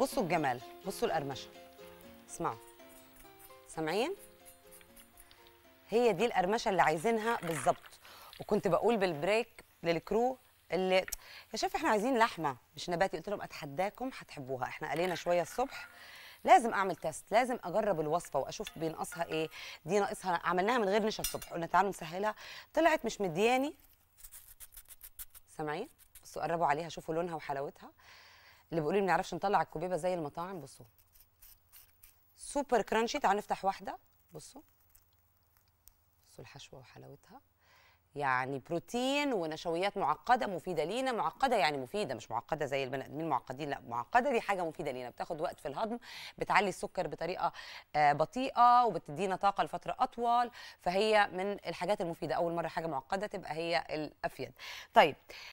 بصوا الجمال بصوا القرمشه اسمعوا سامعين هي دي القرمشه اللي عايزينها بالظبط وكنت بقول بالبريك للكرو اللي يا شيف احنا عايزين لحمه مش نباتي قلت لهم اتحداكم هتحبوها احنا قلينا شويه الصبح لازم اعمل تيست لازم اجرب الوصفه واشوف بينقصها ايه دي ناقصها عملناها من غير نشا الصبح قلنا تعالوا نسهلها طلعت مش مدياني سامعين بصوا قربوا عليها شوفوا لونها وحلاوتها اللي بيقولوا لي ما بنعرفش نطلع الكوبيبه زي المطاعم بصوا سوبر كرانشي تعالوا نفتح واحده بصوا بصوا الحشوه وحلاوتها يعني بروتين ونشويات معقده مفيده لينا معقده يعني مفيده مش معقده زي البني ادمين المعقدين لا معقده دي حاجه مفيده لينا بتاخد وقت في الهضم بتعلي السكر بطريقه آه، بطيئه وبتدينا طاقه لفتره اطول فهي من الحاجات المفيده اول مره حاجه معقده تبقى هي الافيد طيب